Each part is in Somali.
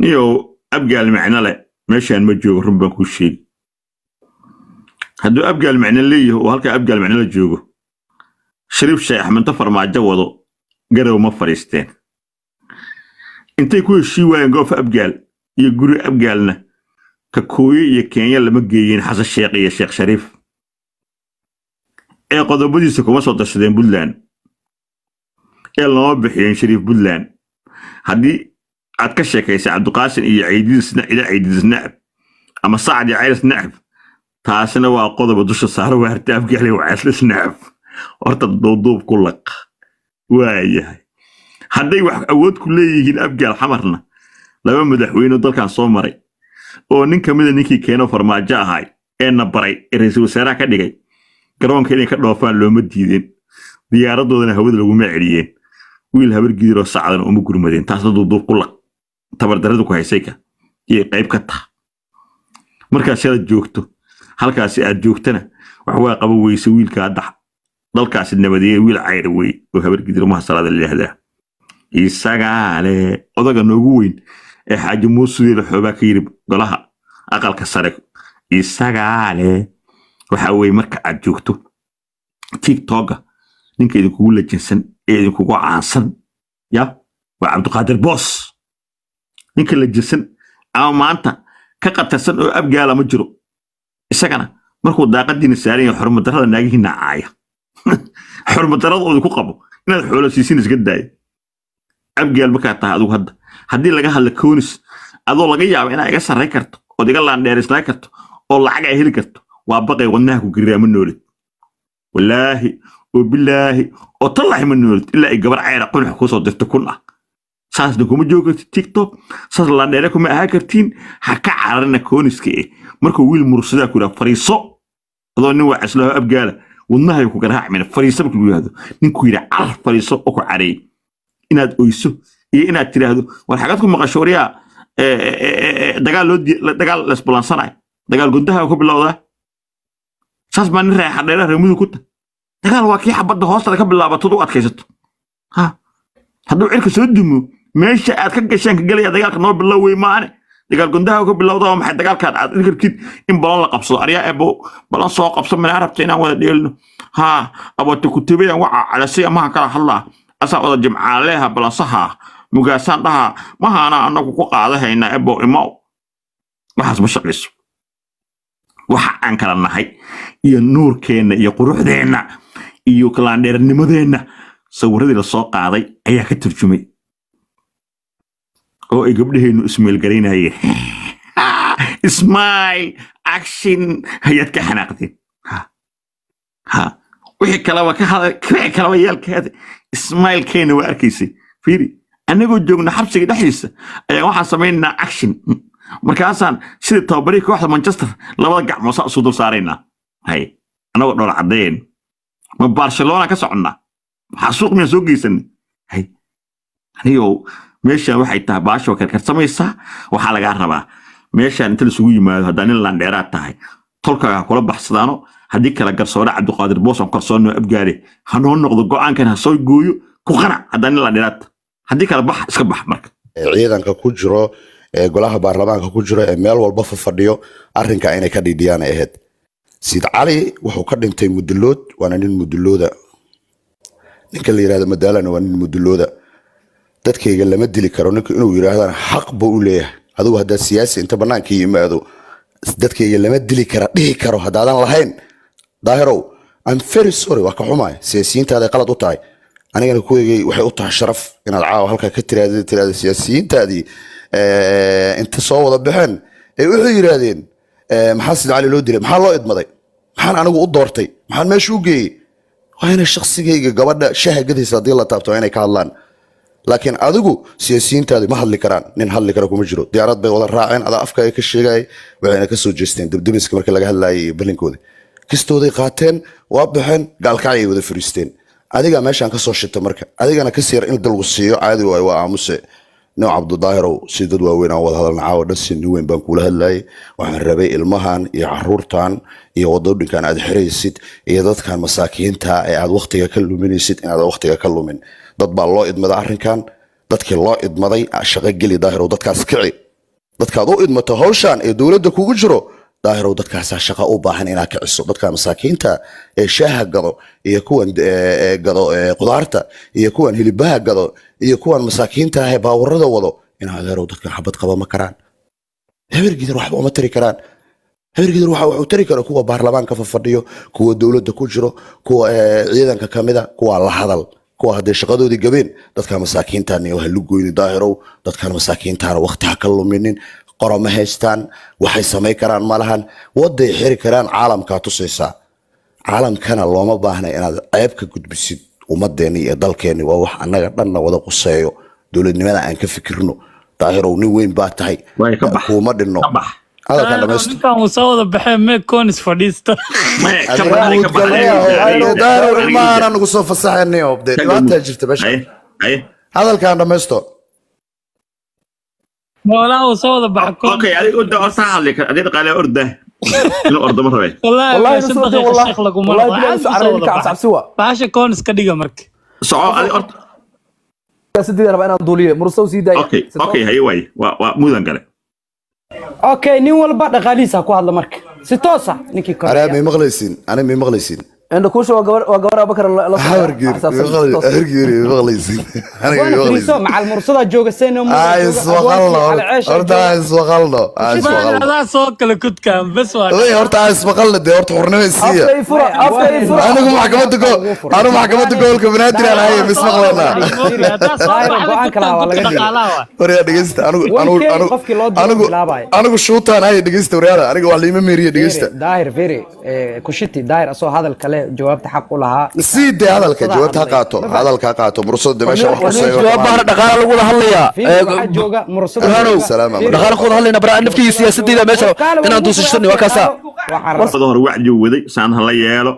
niyow abgaal macno leh meeshaan ma joogo run baan ku sheegi hadduu abgaal macno leeyaho uu halkaa abgaal macno la joogo shariif sheekh axmed tafar maajo wado garow ma fadhiisteen intay ku heshii waayeen goof abgaal iyo guri abgaalna ka kakooyo iyo kenya lama geeyeen xasan sheekh iyo sheekh shariif ee qodobadiisa kuma soo darsadeen buntland ee lama bixiyeen shariif buntland haddii aad ka sheekaysay cabdiqaasin iyo caydiis nacab ama sacad iyo caylis nacab taasina waa qodoba dusha saaro waa hartaabgale waa caylis nacab horta duubduub ku laq waayahay hadday wax awood ku leeyihiin abgaal xamarna laba madaxweyne dalkan soo maray oo nin ka mida ah ninkii keeno farmaajo ahay eena baray ee ra-iisul wasaaraha ka dhigay garoonka inay ka dhoofaan looma diideen diyaaradoodana hawada laguma celiyeen wiil habar gidiroo sacdan ooma gurmadeen taasna duubduub ku laq tabardaradu ku haysayka iyay qayb ka taha markaad shalad joogto halkaasi aad joogtana waxwaa qaba weyse wiilkaa dhax dalkaasi nabadeeye wiil cayr wey oo habargidir mahasalaada layidhahdaa isagaa le odaga weyn ee xaaji muusudeeda xoobaa ka yiri golaha aqalka sare isagaa le waxa weye marka aad joogto tiktoga ninka idinkugu lajinsan ee idinkugu caansan ya waa cabdiqaadir boos ninka la jirsan ama maanta ka qatarsan oo abgaala ma jiro isagana markuu daaqadiina saaran yahay xurmadarrada naagihiina caaya xurmadarradooda ku qabo inaad xoolo siisin iska daaya abgaal markaa tahay adugu hadda haddii laga hadla koonis adoo laga yaaba inaa iga sarray karto ood iga laandheeraysnaa karto oo lacag ay heli karto waa baqay wadnaha ku giriraa ma noolid wallaahi oo bilaahi oo tallaxi ma noolid ilaa ay gabar ceyra qunux kuusoo dirta kun ah saasna kuma joogi kartid tiktok saas ladheere kuma ahaan kartiin ha ka cararina kooniska eh markuu wiil mursadaa ku yidhahdo fariiso adoo nin waa cislaho abgaala wadnahay ku garaac mina fariiso markuu yidhahdo ninkuu yidha carar fariiso oo ku careey inaad oyso iyo inaad tiraahdo war xagaad ku maqasho waryaa eh, eh, eh, dagaal loo dagaal lasbalansanayo dagaal goddaha ku bilowdaa saas baa nin raaya xadheeraha reemudu ku tahay dagaal waa kii xabadda hoostaada ka bilaabato u adkaysato ha hadduu cirka soo dumo meesha aad ka gasheen ka gelaya dagaalka noo bilowey maane dagaal gundaha ka bilowda maxay dagaalkaad aad dhigi kartid in balan la qabsado aryaa eebo balan soo qabso mana arabta inaan wada dheelno haa abota waca cadasi amaha kala hadlaa asaa wada jimcaaleeha balansaha ah. mugaasaan dhaha mahaana anagu ku qaadahaynaa ebo imow waxaas ma shaqayso waxa aan kala nahay iyo nuurkeenna iyo quruxdeenna iyo kalaandheernimadeenna sawiradii lasoo qaaday ayaa ka turjumay oo ay gabdhaheennu ismeelgaraynayeen ismail action hayaad ka xanaaqdeen wixii kaleba ka hadal wixii kaleba yaalkaada ismailkeena waa arkaysay fiiri annagoo joogna xabsiga dhexdiisa ayaan waxaan samaynaynaa action markaasaan sidii tababarihii kooxda manchester labada gacmoosa isu dul saaraynaa hay annagoo dhoola caddeen ma barcelona ka soconnaa maxaa suuq miyaan soo geysanay hay anigoo meesha waxay tahay baashoo karkarsamaysa waxaa lagaa rabaa meeshaan inta laisugu yimaado haddaa nin landheeraad tahay tolkaaga kula baxsadaano haddii kala garsoore cabdiqaadir boos aan korsoonno abgaare hanoo noqdo go-aankan hasoo gooyo ku qana haddaa nin landheeraad haddii kala bax iska bax marka eh, ciidanka ku jiro ee eh, golaha baarlamaanka ku jiro ee meel walba fafadhiyo arrinka inay ka dhiidhiyaan ay ahayd siid cali wuxuu ka dhintay mudulood waana nin mudulooda ninka la yidhahda madaalana waa nin mudulooda dadkayga lama dili karo ninku inuu yidhaahdana xaq buu u leeyahay adugu haddaad siyaasi inta banaanka yimaado dadkayga lama dili kara dhihi karo haddaadan lahayn daahirow am very sorry waa ka xumaay siyaasiyiintaada qalad u tahay anigana kuweygay waxay u tahay sharaf inaad caawa halkaa ka tiraad tiraada siyaasiyiintaadii inta soo wada baxeen ay waxay yidhaahdeen maxaa sida cali loo dilay maxaa loo idmaday maxaan anigu u doortay maxaan meesha u geeyey waa inay shaksigayga gabadha shaha gadiisa haddii la taabto waa inay ka hadlaan laakiin adigu siyaasiyiintaadi ma hadli karaan nin hadli kara kuma jiro diyaarad bay wada raaceen adaa afka afkaaga ka sheegay waxayna ka soo jeesteen debdebiska markii laga hadlaayay ballinkooda kastooday qaateen waa baxeen gaalkacyay wada fariisteen adigaa meeshaan ka soo shita marka adigana kasiyar in dalgu siiyo caadi waayo waa aamuse nooc cabdidaahirow si dad waaweyn aan wada hadalna caawa dhan si weyn baan kuula hadlayay waxaan rabay ilmahan iyo caruurtan iyo wadadhinkan aad xiraysid iyo dadkan masaakiinta ee aad wakhtiga ka luminaysid inaad wakhtiga ka lumin dad baa loo idmada arinkan dadkii loo idmaday ah, shaqo geli daahirow dadkaas kici dadkaad u idmato hawshan ee dowladda kugu jiro daahirow dadkaasaa shaqa u baahan inaa kiciso dadka masaakiinta ee shaaha gado iyo kuwan gado qudaarta iyo kuwan hilibaha gado iyo kuwan masaakiinta ah ee wado inaa adeerow dadkan xabad qaba ma karaan habeergidar waxba uma tari karaan habeergidar waxa waxuu tari kara kuwa baarlamaanka fafadhiyo kuwa dowladda ku jiro kuwa ciidanka kamida kuwa la hadal kuwa hadday shaqadoodii gabeen dadkaan masaakiintaana ha lu daahirow dadkaan masaakiintaana wakti ha ka luminin qoro ma haystaan waxay samayn karaan malahan waday xiri karaan caalamkaa tusaysaa caalamkana looma baahna inaad ceebka gudbisid ummadeeni iyo dalkeeni waa wax anaga dhanna wada quseeyo dowladnimada aan ka fikirno daahirow nin weyn baa tahay kuuma dhinno soo wada baxee hadalkaan dhamaysto مولا وصودا بحكم اوكي عليك قد اصح لك عليك قال ارده inuu ordo ma rabeen wallahi si badan sheekh lagu ma rabaa baasha koon iska dhiga marka soco ali orto sidii rabaa inaan duuliyo mursow sii daaya okay okay haye way waa waa mudan gale okay nin walba dhaqaaliisa ku hadla marka si toos ah ninkii kore araa may maqlaysiin ana may maqlaysiin indhakuusha waa gabar waa gabar abakar la macalmursada jooga soo kale kudkaan bas horta ismaqalna dee horta xurnimeysiiya anigu maxkamada gool anigu maxkamada gobolka banaadir aan haye mismaqlana dhegeysta anigu anigu shuutaan haye dhegeysta waryaada aniga wax liima meeriya dhegeysta daahir firi kushiti daahir asoo hadal kale hore jawaabta xaq u lahaa sii hadalka jawaabta ha qaato hadalka ha qaato mursada meesha wax kusoo dhaqaala lagu hadlayaa dhaqaala ku hadlayna bara nafkii siyaasadeyda meesha inaan duusashadni waa kaasa warsada hore wacdiu saan hala yeelo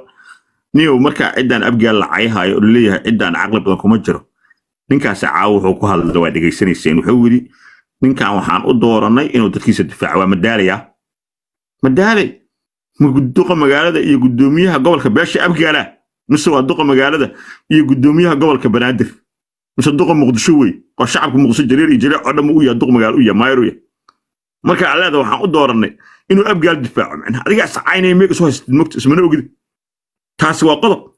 niyow marka ciddaan abgaal lacay hayo oo leeyahay ciddaan caqli badan kuma jiro ninkaasi caawo wuxuu ku hadla waa dhegaysanayseen wuxuu yidhi ninkan waxaan u dooranay inuu dadkiisa difaaco waa madaalaya madaalay duqa magaalada iyo gudoomiyaha gobolka beesha abgaala ah? mise waa duqa magaalada iyo gudoomiyaha gobolka banaadir mise duqa muqdisho wey oo shacabka muqdisho jareer iyo jareer oo dhamma u yaha duq magaalo u yaha maayar u yaha marka alleeda waxaan u dooranay inuu abgaal difaaco micnaha adiga iscaynaya meeg isu haystid mogta ismana ogida taasi waa qodob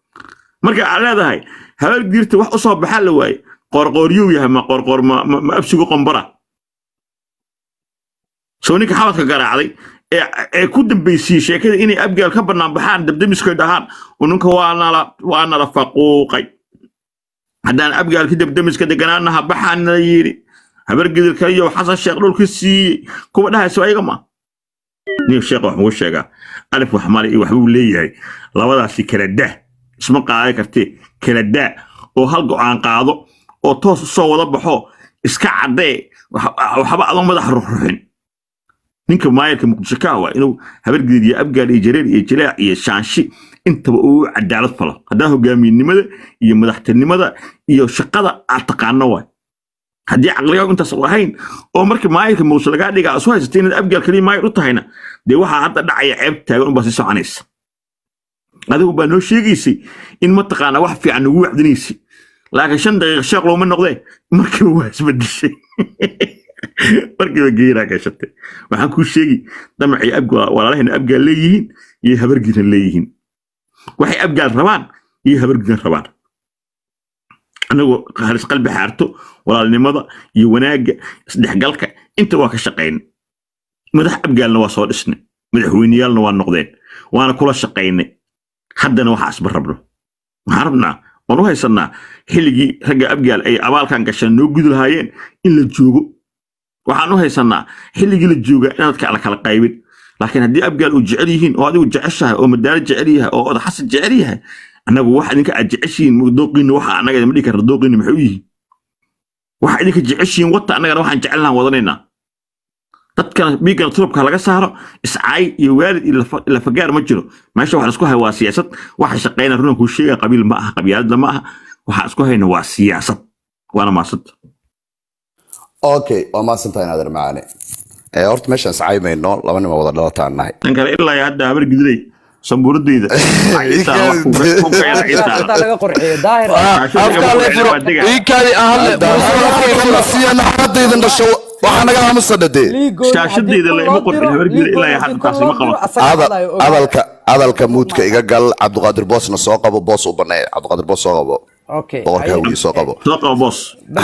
marka aad leedahay habaalgiirta wax usoo baxaa la waaye qoorqooryow yahay ma qoorqoor ma absigu qombara soo ninka xabadka garaacday ee ku dambaysiye sheekada inay abgeel ka banaanbaxaan dabdamiskoy dhahaan ununka waa nala faquuqay haddaan abgaalki dabdamiska deganaanaha baxaa nala yidhi habar gidilkaliyow xasan sheekh dhulka siiyey kuwa dhahayso ayaga ma nin sheekh waxugu sheegaa alif wax iyo waxbuu leeyahay labadaasi kala dah isma qaadan karte kala daa oo hal aan qaado oo toos usoo wada baxo iska cadee waxba adoo madax ruxruxin ninka maayarka muqdishokaa waa inuu habargeed iyo abgaad iyo jareer iyo jalaac iyo shaanshi intaba uu cadaalad falo haddaan hogaamiyenimada iyo madaxtinimada iyo shaqada aad taqaano waay haddii caqligaagu intaas u ahayn oo markii maayarka muqdisho lagaa dhigaa asu haysatay inaad abgaal kaliya maayar u tahayna dee waxaa hadda dhacaya ceeb taagan unbaa sii soconaysa adigu baa noo sheegaysay in mataqaanaa wax fiican nagu wacdinaysay laakiin shan daqiiqa sheeq looma noqdee markiiba waa isbedishay markiiba geeraa gashate waxaan kuu sheegi damacii walaalahayna abgaa leeyihiin iyo habargiidan leeyihiin waxay abgaal rabaan iyo habargiidan rabaan anagoo halis qalbi xaarto walaalnimada iyo wanaagga isdhexgalka inta waa ka shaqayn madax abgaalna waa soo dhisnay madaxweyneyaalna waa noqdeen waana kula shaqaynay haddana waxaa rabno waxaan rabnaa waan u haysanaa xilligii ragga abgaal ay abaalkan gashaan noo gudi lahaayeen in la joogo waxaan u haysanaa xilligii la jooga inaad kala kala qaybin laakiin haddii abgaal uu jecel yihiin oo adigu jeceshahay oo madaaro jecel yahay oo odaxasan jecel yahay annagu wax idinka aad jeceshihiin dooqiinni waxa annaga idinma dhihi karna dooqiinni maxuu yihiin waxa idinka jeceshihiin wata annagana waxaan jecelnahan wadanaynaa dadkana biiggana tulubka laga saaro iscaay iyo waalid iyo lafagaar ma jiro meesha waxa isku hay waa siyaasad waxa shaqayna runankuu sheega qabiil ma aha qabyaaladda ma aha waxaan isku hayna waa siyaasad waana maasada okay waa maadsantahay naadir macaane eh, horta meeshaan iscaymayno laba nima wada dhalataan nahay kale ilaa hadda habar gidiray sambuuradayda hadaydan dhasho waxaa hadalka hadalka muudka iga gal cabdiqaadir boosna soo qabo boos u baneey cabdiqaadir boos soo qabo boqorka soo qabo